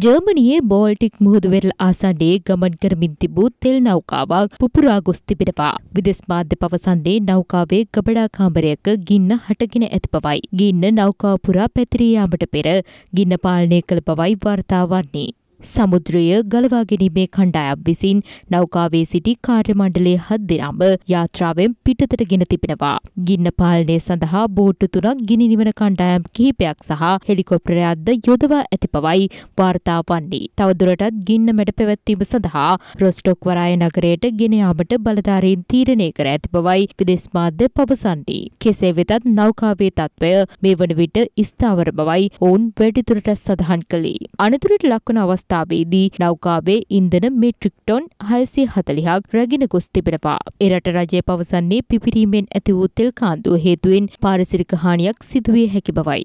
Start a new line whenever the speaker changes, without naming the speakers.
ජර්මණයේ බෝල්ටික් මුහුදුවෙරල් ආසන්නයේ ගමන් කරමින් තිබූ තෙල් නෞකාවක් පුපුරා ගොස් තිබෙනවා. විදෙස් මාධ්‍ය පවසන්නේ නෞකාවේ ගබඩා කාමරයක ගින්න හටගෙන ඇති බවයි. ගින්න නෞකාව පුරා පැතිරී යාමට පෙර ගින්න පාලනය කළ බවයි වාර්තා වන්නේ. සමුද්‍රය ගලවා ගැනීමේ කණ්ඩායම් විසින් නෞකාවේ සිටි කාර්යමණ්ඩලය හත් දෙනාම යාත්‍රාවෙන් පිටතට ගෙන තිබෙනවා. ගින්න පාලනය සඳහා බෝට්ටු තුනක් ගිනි නිවන කණ්ඩායම් කිහිපයක් සහ හෙලිකොප්ටරයක්ද යොදවා ඇති බවයි වාර්තා වන්නේ. තවදුරටත් ගින්න මැඩ පැවැත්වීම සඳහා රොස්ටොක් වරාය නගරයට ගෙන යාමට බලධාරීන් තීරණය කර ඇති බවයි විදේශ මාධ්‍ය පවසන්නේ. කෙසේ වෙතත් නෞකාවේ තත්ත්වය මේ වන විට ස්ථාවර බවයි ඔවුන් වැඩිදුරටත් සඳහන් කළේ. අනතුරට ලක්වන අවස්ථා අවස්ථාවේදී නෞකාවේ ඉන්ධන මෙට්‍රික් ටොන් 640ක් රැගෙන ගොස් තිබෙනවා. එරට රජය පවසන්නේ පිපිරීමෙන් ඇති වූ තෙල් කාන්දුව හේතුවෙන් පාරිසරික හානියක් සිදුවිය හැකි බවයි.